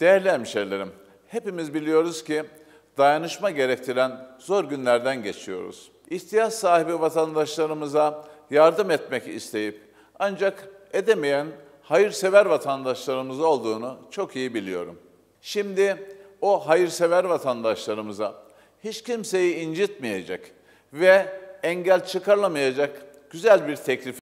Değerli hemşerilerim, hepimiz biliyoruz ki dayanışma gerektiren zor günlerden geçiyoruz. İhtiyaç sahibi vatandaşlarımıza yardım etmek isteyip ancak edemeyen hayırsever vatandaşlarımız olduğunu çok iyi biliyorum. Şimdi o hayırsever vatandaşlarımıza hiç kimseyi incitmeyecek ve engel çıkarlamayacak güzel bir teklif